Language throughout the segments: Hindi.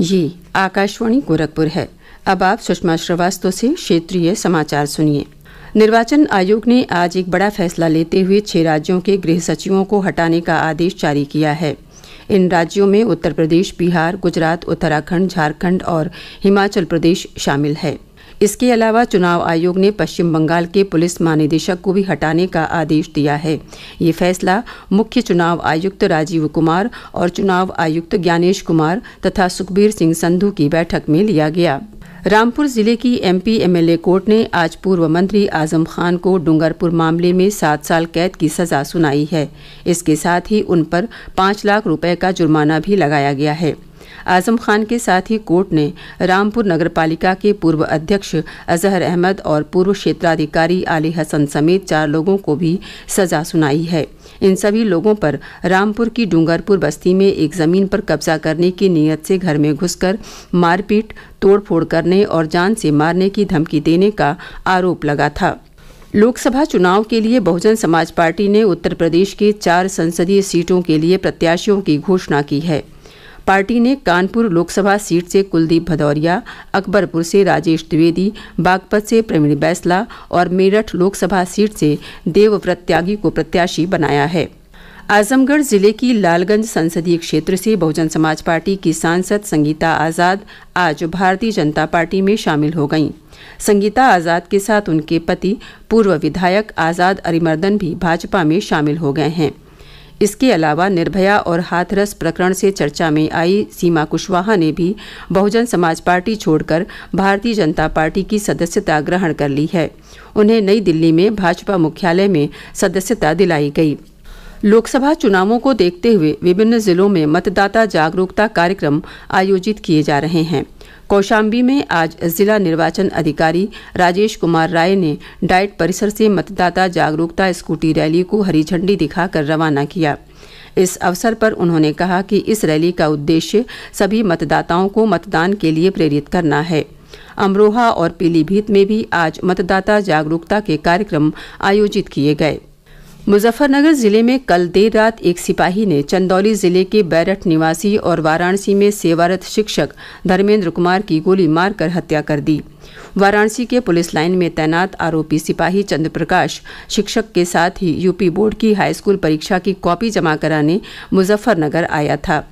ये आकाशवाणी गोरखपुर है अब आप सुषमा श्रीवास्तव से क्षेत्रीय समाचार सुनिए निर्वाचन आयोग ने आज एक बड़ा फैसला लेते हुए छह राज्यों के गृह सचिवों को हटाने का आदेश जारी किया है इन राज्यों में उत्तर प्रदेश बिहार गुजरात उत्तराखंड झारखंड और हिमाचल प्रदेश शामिल है इसके अलावा चुनाव आयोग ने पश्चिम बंगाल के पुलिस महानिदेशक को भी हटाने का आदेश दिया है ये फैसला मुख्य चुनाव आयुक्त राजीव कुमार और चुनाव आयुक्त ज्ञानेश कुमार तथा सुखबीर सिंह संधू की बैठक में लिया गया रामपुर जिले की एमपी एमएलए कोर्ट ने आज पूर्व मंत्री आजम खान को डूंगरपुर मामले में सात साल कैद की सजा सुनाई है इसके साथ ही उन पर पांच लाख रुपए का जुर्माना भी लगाया गया है आजम खान के साथ ही कोर्ट ने रामपुर नगर पालिका के पूर्व अध्यक्ष अजहर अहमद और पूर्व क्षेत्राधिकारी आली हसन समेत चार लोगों को भी सजा सुनाई है इन सभी लोगों पर रामपुर की डूंगरपुर बस्ती में एक जमीन पर कब्जा करने की नीयत से घर में घुसकर मारपीट तोड़फोड़ करने और जान से मारने की धमकी देने का आरोप लगा था लोकसभा चुनाव के लिए बहुजन समाज पार्टी ने उत्तर प्रदेश के चार संसदीय सीटों के लिए प्रत्याशियों की घोषणा की है पार्टी ने कानपुर लोकसभा सीट से कुलदीप भदौरिया अकबरपुर से राजेश द्विवेदी बागपत से प्रवीण बैसला और मेरठ लोकसभा सीट से देवव्रत त्यागी को प्रत्याशी बनाया है आजमगढ़ जिले की लालगंज संसदीय क्षेत्र से बहुजन समाज पार्टी की सांसद संगीता आजाद आज भारतीय जनता पार्टी में शामिल हो गईं। संगीता आजाद के साथ उनके पति पूर्व विधायक आजाद अरिमर्दन भी भाजपा में शामिल हो गए हैं इसके अलावा निर्भया और हाथरस प्रकरण से चर्चा में आई सीमा कुशवाहा ने भी बहुजन समाज पार्टी छोड़कर भारतीय जनता पार्टी की सदस्यता ग्रहण कर ली है उन्हें नई दिल्ली में भाजपा मुख्यालय में सदस्यता दिलाई गई लोकसभा चुनावों को देखते हुए विभिन्न जिलों में मतदाता जागरूकता कार्यक्रम आयोजित किए जा रहे हैं कौशाम्बी में आज जिला निर्वाचन अधिकारी राजेश कुमार राय ने डाइट परिसर से मतदाता जागरूकता स्कूटी रैली को हरी झंडी दिखाकर रवाना किया इस अवसर पर उन्होंने कहा कि इस रैली का उद्देश्य सभी मतदाताओं को मतदान के लिए प्रेरित करना है अमरोहा और पीलीभीत में भी आज मतदाता जागरूकता के कार्यक्रम आयोजित किए गए मुजफ्फरनगर जिले में कल देर रात एक सिपाही ने चंदौली जिले के बैरठ निवासी और वाराणसी में सेवारत शिक्षक धर्मेंद्र कुमार की गोली मारकर हत्या कर दी वाराणसी के पुलिस लाइन में तैनात आरोपी सिपाही चंद्रप्रकाश शिक्षक के साथ ही यूपी बोर्ड की हाईस्कूल परीक्षा की कॉपी जमा कराने मुजफ्फरनगर आया था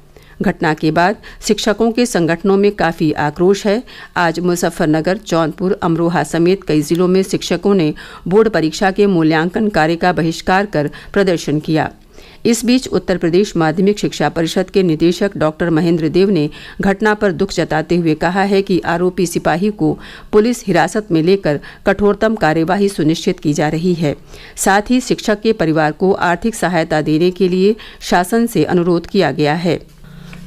घटना के बाद शिक्षकों के संगठनों में काफी आक्रोश है आज मुजफ्फरनगर जौनपुर अमरोहा समेत कई जिलों में शिक्षकों ने बोर्ड परीक्षा के मूल्यांकन कार्य का बहिष्कार कर प्रदर्शन किया इस बीच उत्तर प्रदेश माध्यमिक शिक्षा परिषद के निदेशक डॉक्टर महेंद्र देव ने घटना पर दुख जताते हुए कहा है कि आरोपी सिपाही को पुलिस हिरासत में लेकर कठोरतम कार्यवाही सुनिश्चित की जा रही है साथ ही शिक्षक के परिवार को आर्थिक सहायता देने के लिए शासन से अनुरोध किया गया है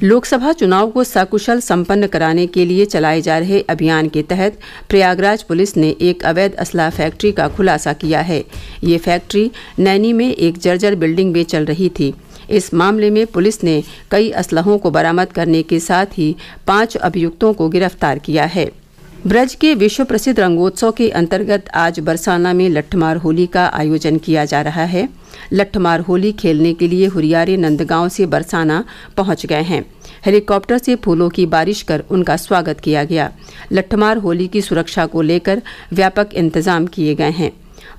लोकसभा चुनाव को सकुशल संपन्न कराने के लिए चलाए जा रहे अभियान के तहत प्रयागराज पुलिस ने एक अवैध असला फैक्ट्री का खुलासा किया है ये फैक्ट्री नैनी में एक जर्जर बिल्डिंग में चल रही थी इस मामले में पुलिस ने कई असलहों को बरामद करने के साथ ही पांच अभियुक्तों को गिरफ्तार किया है ब्रज के विश्व प्रसिद्ध रंगोत्सव के अंतर्गत आज बरसाना में लट्ठमार होली का आयोजन किया जा रहा है लट्ठमार होली खेलने के लिए हुरियारे नंदगांव से बरसाना पहुंच गए हैं हेलीकॉप्टर से फूलों की बारिश कर उनका स्वागत किया गया लट्ठमार होली की सुरक्षा को लेकर व्यापक इंतजाम किए गए हैं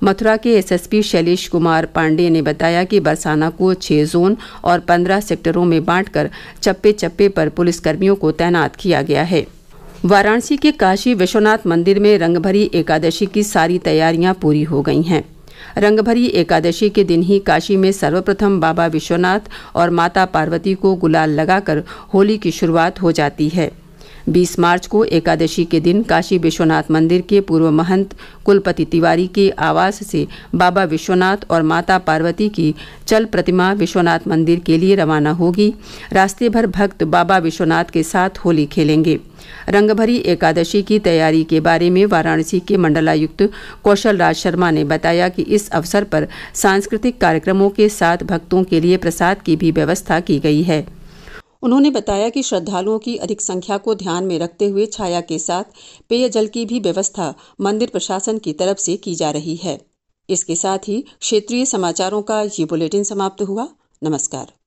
मथुरा के एसएसपी शैलेश कुमार पांडे ने बताया कि बरसाना को छह जोन और पंद्रह सेक्टरों में बांटकर चप्पे चप्पे पर पुलिसकर्मियों को तैनात किया गया है वाराणसी के काशी विश्वनाथ मंदिर में रंगभरी एकादशी की सारी तैयारियां पूरी हो गई हैं रंगभरी एकादशी के दिन ही काशी में सर्वप्रथम बाबा विश्वनाथ और माता पार्वती को गुलाल लगाकर होली की शुरुआत हो जाती है बीस मार्च को एकादशी के दिन काशी विश्वनाथ मंदिर के पूर्व महंत कुलपति तिवारी के आवास से बाबा विश्वनाथ और माता पार्वती की चल प्रतिमा विश्वनाथ मंदिर के लिए रवाना होगी रास्ते भर भक्त बाबा विश्वनाथ के साथ होली खेलेंगे रंगभरी एकादशी की तैयारी के बारे में वाराणसी के मंडलायुक्त कौशल राज शर्मा ने बताया कि इस अवसर पर सांस्कृतिक कार्यक्रमों के साथ भक्तों के लिए प्रसाद की भी व्यवस्था की गई है उन्होंने बताया कि श्रद्धालुओं की अधिक संख्या को ध्यान में रखते हुए छाया के साथ पेयजल की भी व्यवस्था मंदिर प्रशासन की तरफ से की जा रही है इसके साथ ही क्षेत्रीय समाचारों का ये बुलेटिन समाप्त हुआ नमस्कार